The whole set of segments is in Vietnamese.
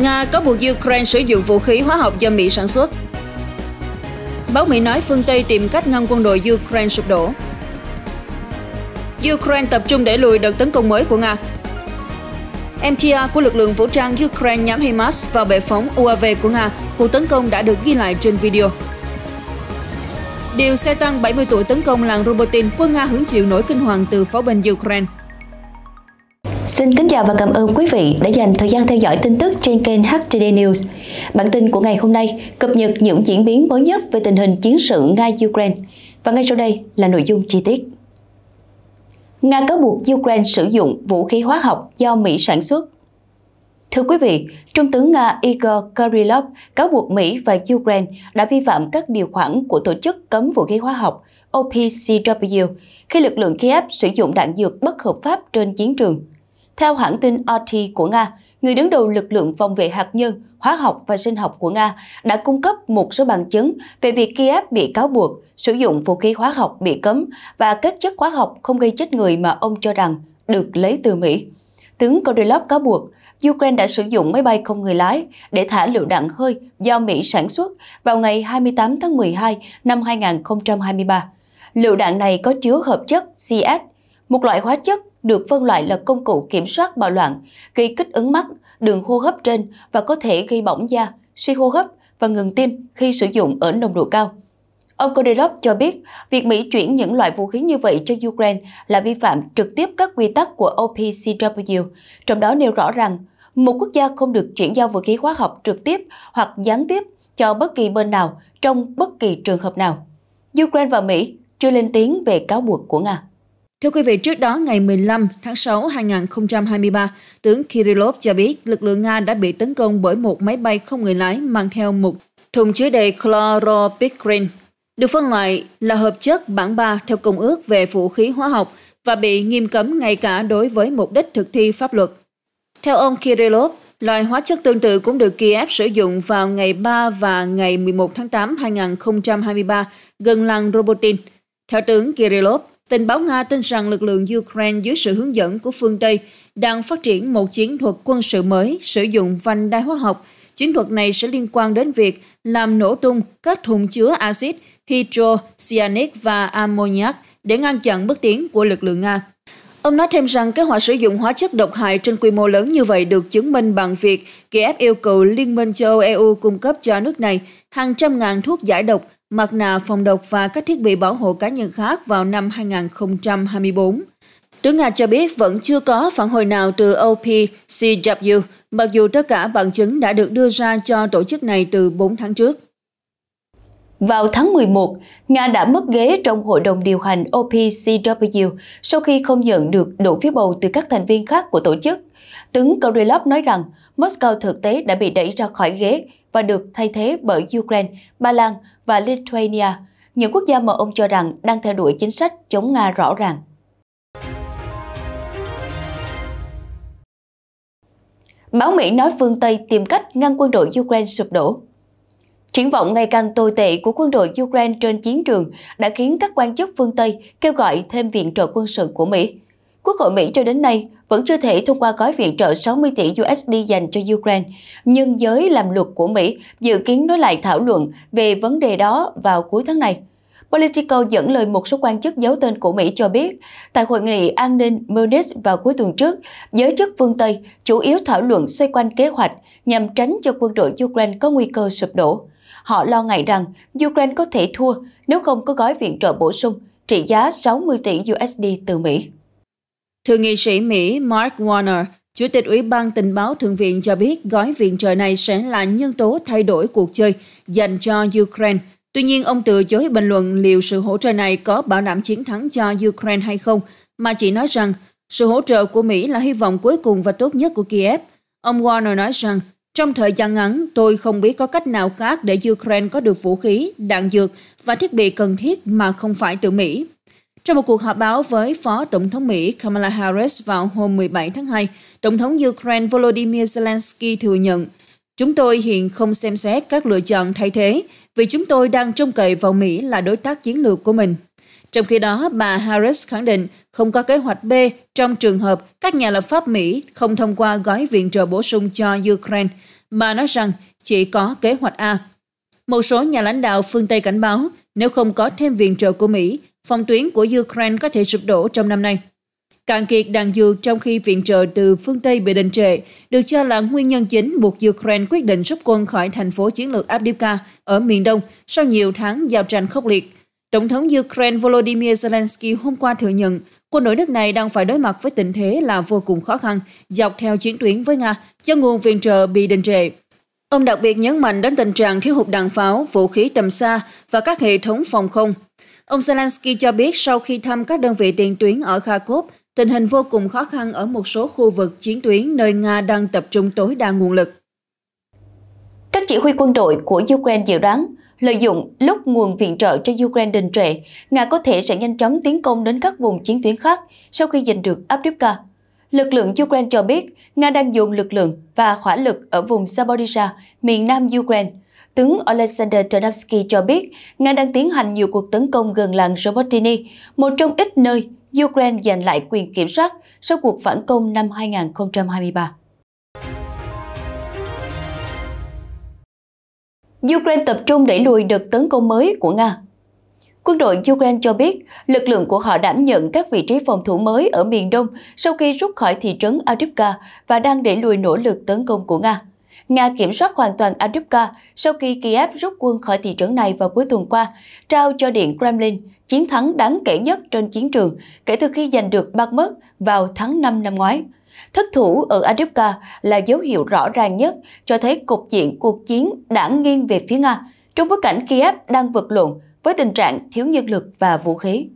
Nga có buộc Ukraine sử dụng vũ khí hóa học do Mỹ sản xuất. Báo Mỹ nói phương Tây tìm cách ngăn quân đội Ukraine sụp đổ. Ukraine tập trung để lùi đợt tấn công mới của Nga. MTA của lực lượng vũ trang Ukraine nhắm Hamas vào bệ phóng UAV của Nga. Cuộc tấn công đã được ghi lại trên video. Điều xe tăng 70 tuổi tấn công làng Robotin, quân Nga hứng chịu nỗi kinh hoàng từ pháo binh Ukraine. Xin kính chào và cảm ơn quý vị đã dành thời gian theo dõi tin tức trên kênh HTD News. Bản tin của ngày hôm nay cập nhật những diễn biến mới nhất về tình hình chiến sự Nga-Ukraine. Và ngay sau đây là nội dung chi tiết. Nga cáo buộc Ukraine sử dụng vũ khí hóa học do Mỹ sản xuất. Thưa quý vị, Trung tướng Nga Igor Kirillov cáo buộc Mỹ và Ukraine đã vi phạm các điều khoản của Tổ chức Cấm Vũ khí Hóa học OPCW khi lực lượng Kiev sử dụng đạn dược bất hợp pháp trên chiến trường. Theo hãng tin RT của Nga, người đứng đầu lực lượng phòng vệ hạt nhân, hóa học và sinh học của Nga đã cung cấp một số bằng chứng về việc Kiev bị cáo buộc sử dụng vũ khí hóa học bị cấm và các chất hóa học không gây chết người mà ông cho rằng được lấy từ Mỹ. Tướng Kodylov cáo buộc Ukraine đã sử dụng máy bay không người lái để thả lựu đạn hơi do Mỹ sản xuất vào ngày 28 tháng 12 năm 2023. Lựu đạn này có chứa hợp chất CS, một loại hóa chất được phân loại là công cụ kiểm soát bạo loạn, gây kích ứng mắt, đường hô hấp trên và có thể gây bỏng da, suy hô hấp và ngừng tim khi sử dụng ở nồng độ cao. Ông Kodelov cho biết, việc Mỹ chuyển những loại vũ khí như vậy cho Ukraine là vi phạm trực tiếp các quy tắc của OPCW, trong đó nêu rõ rằng một quốc gia không được chuyển giao vũ khí hóa học trực tiếp hoặc gián tiếp cho bất kỳ bên nào trong bất kỳ trường hợp nào. Ukraine và Mỹ chưa lên tiếng về cáo buộc của Nga. Thưa quý vị, trước đó ngày 15 tháng 6 2023, tướng Kirillov cho biết lực lượng Nga đã bị tấn công bởi một máy bay không người lái mang theo một thùng chứa đầy chloropicrin, được phân loại là hợp chất bản 3 theo Công ước về vũ khí hóa học và bị nghiêm cấm ngay cả đối với mục đích thực thi pháp luật. Theo ông Kirillov, loại hóa chất tương tự cũng được Kiev sử dụng vào ngày 3 và ngày 11 tháng 8 2023 gần làng Robotin. Theo tướng Kirillov, Tình báo Nga tin rằng lực lượng Ukraine dưới sự hướng dẫn của phương Tây đang phát triển một chiến thuật quân sự mới sử dụng vành đai hóa học. Chiến thuật này sẽ liên quan đến việc làm nổ tung các thùng chứa axit hydrocyanic và ammoniac để ngăn chặn bước tiến của lực lượng Nga. Ông nói thêm rằng kế hoạch sử dụng hóa chất độc hại trên quy mô lớn như vậy được chứng minh bằng việc Kiev yêu cầu Liên minh châu Âu EU cung cấp cho nước này hàng trăm ngàn thuốc giải độc mặt nạ phòng độc và các thiết bị bảo hộ cá nhân khác vào năm 2024. Trưởng Nga cho biết vẫn chưa có phản hồi nào từ OPCW, mặc dù tất cả bằng chứng đã được đưa ra cho tổ chức này từ 4 tháng trước. Vào tháng 11, Nga đã mất ghế trong hội đồng điều hành OPCW sau khi không nhận được đủ phiếu bầu từ các thành viên khác của tổ chức. Tướng Korylov nói rằng Moscow thực tế đã bị đẩy ra khỏi ghế và được thay thế bởi Ukraine, Ba Lan và Lithuania, những quốc gia mà ông cho rằng đang theo đuổi chính sách chống Nga rõ ràng. Báo Mỹ nói phương Tây tìm cách ngăn quân đội Ukraine sụp đổ. Triển vọng ngày càng tồi tệ của quân đội Ukraine trên chiến trường đã khiến các quan chức phương Tây kêu gọi thêm viện trợ quân sự của Mỹ. Quốc hội Mỹ cho đến nay vẫn chưa thể thông qua gói viện trợ 60 tỷ USD dành cho Ukraine, nhưng giới làm luật của Mỹ dự kiến nối lại thảo luận về vấn đề đó vào cuối tháng này. Politico dẫn lời một số quan chức giấu tên của Mỹ cho biết, tại hội nghị an ninh Munich vào cuối tuần trước, giới chức phương Tây chủ yếu thảo luận xoay quanh kế hoạch nhằm tránh cho quân đội Ukraine có nguy cơ sụp đổ. Họ lo ngại rằng Ukraine có thể thua nếu không có gói viện trợ bổ sung trị giá 60 tỷ USD từ Mỹ. Thượng nghị sĩ Mỹ Mark Warner, Chủ tịch Ủy ban Tình báo Thượng viện cho biết gói viện trợ này sẽ là nhân tố thay đổi cuộc chơi dành cho Ukraine. Tuy nhiên, ông từ chối bình luận liệu sự hỗ trợ này có bảo đảm chiến thắng cho Ukraine hay không, mà chỉ nói rằng sự hỗ trợ của Mỹ là hy vọng cuối cùng và tốt nhất của Kiev. Ông Warner nói rằng, trong thời gian ngắn, tôi không biết có cách nào khác để Ukraine có được vũ khí, đạn dược và thiết bị cần thiết mà không phải từ Mỹ. Trong một cuộc họp báo với Phó Tổng thống Mỹ Kamala Harris vào hôm 17 tháng 2, Tổng thống Ukraine Volodymyr Zelensky thừa nhận, Chúng tôi hiện không xem xét các lựa chọn thay thế vì chúng tôi đang trông cậy vào Mỹ là đối tác chiến lược của mình. Trong khi đó, bà Harris khẳng định không có kế hoạch B trong trường hợp các nhà lập pháp Mỹ không thông qua gói viện trợ bổ sung cho Ukraine. Bà nói rằng chỉ có kế hoạch A. Một số nhà lãnh đạo phương Tây cảnh báo nếu không có thêm viện trợ của Mỹ, phòng tuyến của Ukraine có thể sụp đổ trong năm nay. Cạn kiệt đạn dược trong khi viện trợ từ phương Tây bị đình trệ được cho là nguyên nhân chính buộc Ukraine quyết định rút quân khỏi thành phố chiến lược Avdiivka ở miền đông sau nhiều tháng giao tranh khốc liệt. Tổng thống Ukraine Volodymyr Zelensky hôm qua thừa nhận quân đội nước này đang phải đối mặt với tình thế là vô cùng khó khăn dọc theo chiến tuyến với Nga do nguồn viện trợ bị đình trệ. Ông đặc biệt nhấn mạnh đến tình trạng thiếu hụt đạn pháo, vũ khí tầm xa và các hệ thống phòng không. Ông Zelensky cho biết sau khi thăm các đơn vị tiền tuyến ở Kharkov, tình hình vô cùng khó khăn ở một số khu vực chiến tuyến nơi Nga đang tập trung tối đa nguồn lực. Các chỉ huy quân đội của Ukraine dự đoán, lợi dụng lúc nguồn viện trợ cho Ukraine đình trệ, Nga có thể sẽ nhanh chóng tiến công đến các vùng chiến tuyến khác sau khi giành được Avdiivka. Lực lượng Ukraine cho biết Nga đang dồn lực lượng và hỏa lực ở vùng Zaporizhia, miền nam Ukraine, tướng Alexander Tarnowski cho biết Nga đang tiến hành nhiều cuộc tấn công gần làng Robotini, một trong ít nơi Ukraine giành lại quyền kiểm soát sau cuộc phản công năm 2023. Ukraine tập trung đẩy lùi đợt tấn công mới của Nga. Quân đội Ukraine cho biết lực lượng của họ đảm nhận các vị trí phòng thủ mới ở miền đông sau khi rút khỏi thị trấn Avdiivka và đang đẩy lùi nỗ lực tấn công của Nga. Nga kiểm soát hoàn toàn Adivka sau khi Kiev rút quân khỏi thị trấn này vào cuối tuần qua, trao cho Điện Kremlin chiến thắng đáng kể nhất trên chiến trường kể từ khi giành được Bakhmut vào tháng 5 năm ngoái. Thất thủ ở Adivka là dấu hiệu rõ ràng nhất cho thấy cục diện cuộc chiến đã nghiêng về phía Nga, trong bối cảnh Kiev đang vật lộn với tình trạng thiếu nhân lực và vũ khí.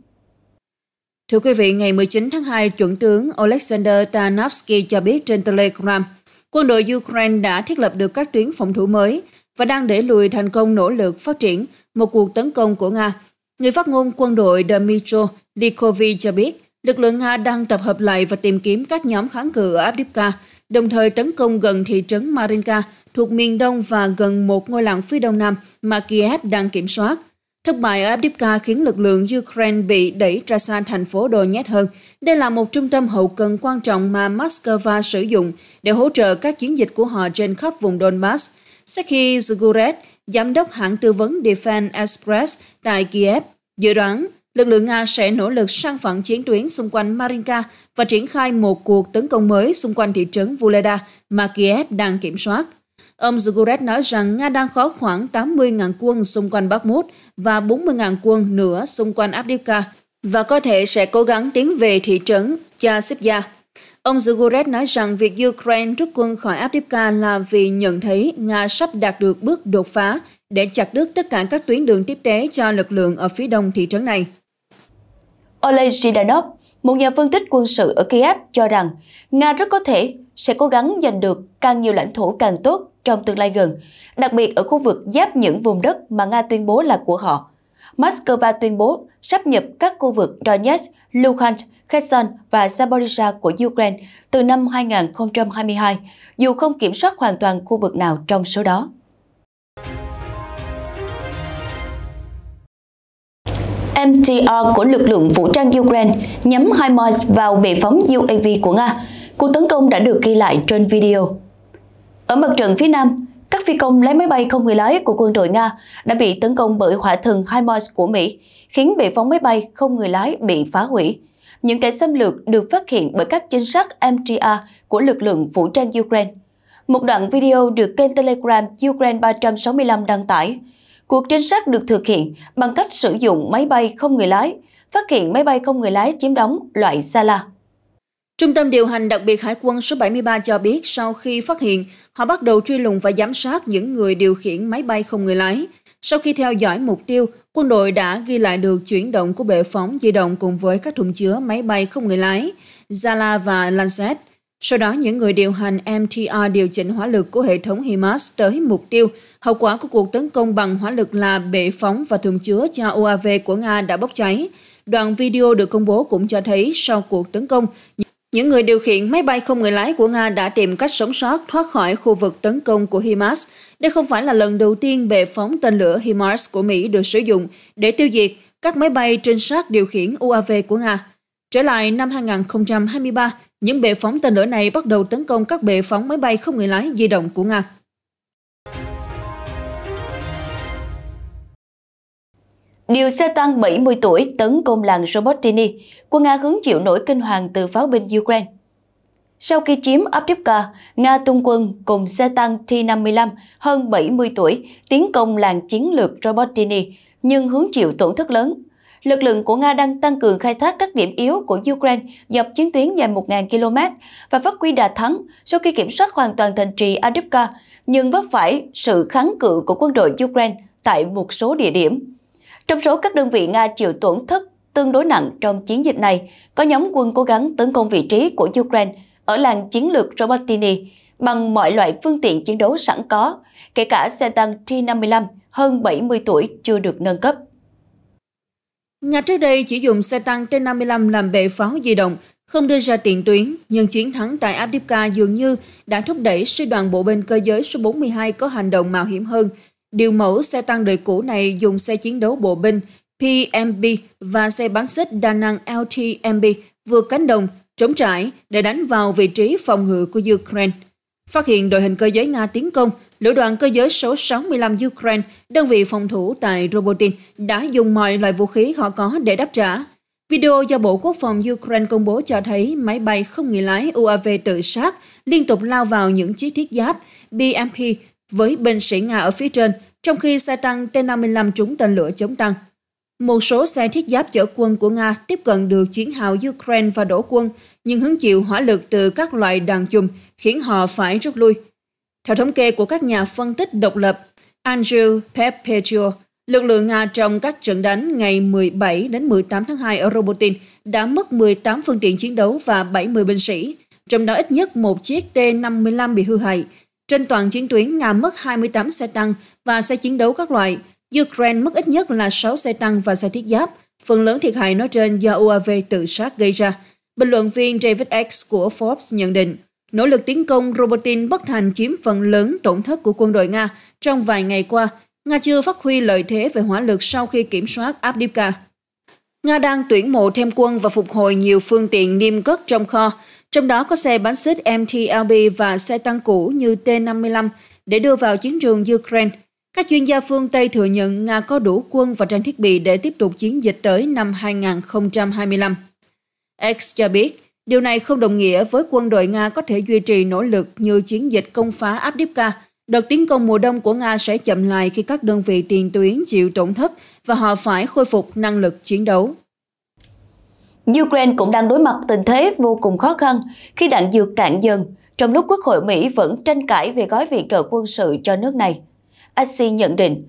Thưa quý vị, ngày 19 tháng 2, chuẩn tướng Alexander Tarnavsky cho biết trên Telegram – quân đội Ukraine đã thiết lập được các tuyến phòng thủ mới và đang để lùi thành công nỗ lực phát triển một cuộc tấn công của Nga. Người phát ngôn quân đội Dmitro Likovy cho biết, lực lượng Nga đang tập hợp lại và tìm kiếm các nhóm kháng cự ở Avdiivka, đồng thời tấn công gần thị trấn Marinka thuộc miền đông và gần một ngôi làng phía đông nam mà Kiev đang kiểm soát Thất bại ở Avdiivka khiến lực lượng Ukraine bị đẩy ra xa thành phố đồ nhét hơn. Đây là một trung tâm hậu cần quan trọng mà Moscow sử dụng để hỗ trợ các chiến dịch của họ trên khắp vùng Donbass. Sergei Zgurev, giám đốc hãng tư vấn Defense Express tại Kiev, dự đoán lực lượng Nga sẽ nỗ lực sang phẳng chiến tuyến xung quanh Marinka và triển khai một cuộc tấn công mới xung quanh thị trấn Vuleda mà Kiev đang kiểm soát. Ông Zuguret nói rằng Nga đang có khoảng 80.000 quân xung quanh Bakhmut và 40.000 quân nữa xung quanh Avdiivka và có thể sẽ cố gắng tiến về thị trấn Chasivya. Ông Zuguret nói rằng việc Ukraine rút quân khỏi Avdiivka là vì nhận thấy Nga sắp đạt được bước đột phá để chặt đứt tất cả các tuyến đường tiếp tế cho lực lượng ở phía đông thị trấn này. Oleg Zhidanov, một nhà phân tích quân sự ở Kiev, cho rằng Nga rất có thể sẽ cố gắng giành được càng nhiều lãnh thổ càng tốt trong tương lai gần, đặc biệt ở khu vực giáp những vùng đất mà Nga tuyên bố là của họ. Moscow tuyên bố sắp nhập các khu vực Donetsk, Luhansk, Kherson và Zaporizhia của Ukraine từ năm 2022, dù không kiểm soát hoàn toàn khu vực nào trong số đó. MTR của lực lượng vũ trang Ukraine nhắm HIMARS vào bệ phóng UAV của Nga cuộc tấn công đã được ghi lại trên video. Ở mặt trận phía Nam, các phi công lái máy bay không người lái của quân đội Nga đã bị tấn công bởi hỏa thần HIMARS của Mỹ, khiến bệ phóng máy bay không người lái bị phá hủy. Những kẻ xâm lược được phát hiện bởi các trinh sát MTA của lực lượng vũ trang Ukraine. Một đoạn video được kênh Telegram Ukraine 365 đăng tải. Cuộc trinh sát được thực hiện bằng cách sử dụng máy bay không người lái, phát hiện máy bay không người lái chiếm đóng loại Sala. Trung tâm điều hành đặc biệt Hải quân số 73 cho biết sau khi phát hiện, họ bắt đầu truy lùng và giám sát những người điều khiển máy bay không người lái. Sau khi theo dõi mục tiêu, quân đội đã ghi lại được chuyển động của bệ phóng di động cùng với các thùng chứa máy bay không người lái, Zala và Lancet. Sau đó, những người điều hành MTR điều chỉnh hỏa lực của hệ thống HIMARS tới mục tiêu. Hậu quả của cuộc tấn công bằng hỏa lực là bệ phóng và thùng chứa cho UAV của Nga đã bốc cháy. Đoạn video được công bố cũng cho thấy sau cuộc tấn công, những người điều khiển máy bay không người lái của Nga đã tìm cách sống sót thoát khỏi khu vực tấn công của HIMARS. Đây không phải là lần đầu tiên bệ phóng tên lửa HIMARS của Mỹ được sử dụng để tiêu diệt các máy bay trinh sát điều khiển UAV của Nga. Trở lại năm 2023, những bệ phóng tên lửa này bắt đầu tấn công các bệ phóng máy bay không người lái di động của Nga. Điều xe tăng 70 tuổi tấn công làng Robotini, quân Nga hứng chịu nỗi kinh hoàng từ pháo binh Ukraine. Sau khi chiếm Avdiivka, Nga tung quân cùng xe tăng T-55 hơn 70 tuổi tiến công làng chiến lược Robotini, nhưng hướng chịu tổn thất lớn. Lực lượng của Nga đang tăng cường khai thác các điểm yếu của Ukraine dọc chiến tuyến dài 1.000 km và phát huy đà thắng sau khi kiểm soát hoàn toàn thành trì Avdiivka, nhưng vấp phải sự kháng cự của quân đội Ukraine tại một số địa điểm. Trong số các đơn vị Nga chịu tổn thất tương đối nặng trong chiến dịch này, có nhóm quân cố gắng tấn công vị trí của Ukraine ở làng chiến lược Robotini bằng mọi loại phương tiện chiến đấu sẵn có, kể cả xe tăng T-55 hơn 70 tuổi chưa được nâng cấp. Nga trước đây chỉ dùng xe tăng T-55 làm bệ pháo di động, không đưa ra tiền tuyến, nhưng chiến thắng tại Abdivka dường như đã thúc đẩy sư đoàn bộ binh cơ giới số 42 có hành động mạo hiểm hơn, Điều mẫu xe tăng đời cũ này dùng xe chiến đấu bộ binh PMB và xe bắn xích đa năng LTMB vượt cánh đồng, chống trải để đánh vào vị trí phòng ngự của Ukraine. Phát hiện đội hình cơ giới Nga tiến công, lữ đoàn cơ giới số 65 Ukraine, đơn vị phòng thủ tại Robotin, đã dùng mọi loại vũ khí họ có để đáp trả. Video do Bộ Quốc phòng Ukraine công bố cho thấy máy bay không người lái UAV tự sát liên tục lao vào những chiếc thiết giáp BMP với binh sĩ Nga ở phía trên, trong khi xe tăng T-55 trúng tên lửa chống tăng. Một số xe thiết giáp chở quân của Nga tiếp cận được chiến hào Ukraine và đổ quân, nhưng hứng chịu hỏa lực từ các loại đàn chùm khiến họ phải rút lui. Theo thống kê của các nhà phân tích độc lập, Andrew Perpetual, lực lượng Nga trong các trận đánh ngày 17 đến 18 tháng 2 ở Robotin đã mất 18 phương tiện chiến đấu và 70 binh sĩ, trong đó ít nhất một chiếc T-55 bị hư hại, trên toàn chiến tuyến, Nga mất 28 xe tăng và xe chiến đấu các loại. Ukraine mất ít nhất là 6 xe tăng và xe thiết giáp. Phần lớn thiệt hại nói trên do UAV tự sát gây ra. Bình luận viên David X của Forbes nhận định, nỗ lực tiến công Robotin bất thành chiếm phần lớn tổn thất của quân đội Nga trong vài ngày qua. Nga chưa phát huy lợi thế về hỏa lực sau khi kiểm soát Abdivka. Nga đang tuyển mộ thêm quân và phục hồi nhiều phương tiện niêm cất trong kho. Trong đó có xe bắn xít MTLB và xe tăng cũ như T-55 để đưa vào chiến trường Ukraine. Các chuyên gia phương Tây thừa nhận Nga có đủ quân và trang thiết bị để tiếp tục chiến dịch tới năm 2025. X cho biết, điều này không đồng nghĩa với quân đội Nga có thể duy trì nỗ lực như chiến dịch công phá Abdivka. Đợt tiến công mùa đông của Nga sẽ chậm lại khi các đơn vị tiền tuyến chịu tổn thất và họ phải khôi phục năng lực chiến đấu. Ukraine cũng đang đối mặt tình thế vô cùng khó khăn khi đạn dược cạn dần, trong lúc Quốc hội Mỹ vẫn tranh cãi về gói viện trợ quân sự cho nước này. ASI nhận định,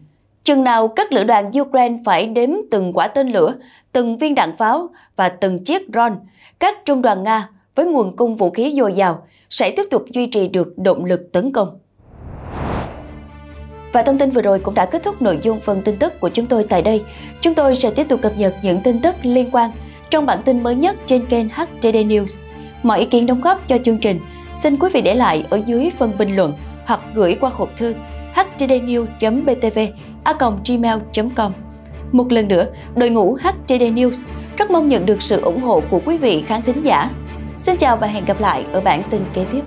chừng nào các lữ đoàn Ukraine phải đếm từng quả tên lửa, từng viên đạn pháo và từng chiếc drone, các trung đoàn Nga với nguồn cung vũ khí dồi dào sẽ tiếp tục duy trì được động lực tấn công. Và thông tin vừa rồi cũng đã kết thúc nội dung phần tin tức của chúng tôi tại đây. Chúng tôi sẽ tiếp tục cập nhật những tin tức liên quan trong bản tin mới nhất trên kênh HTD News. Mọi ý kiến đóng góp cho chương trình xin quý vị để lại ở dưới phần bình luận hoặc gửi qua hộp thư htdnews.btv gmail.com Một lần nữa, đội ngũ HTD News rất mong nhận được sự ủng hộ của quý vị khán thính giả. Xin chào và hẹn gặp lại ở bản tin kế tiếp.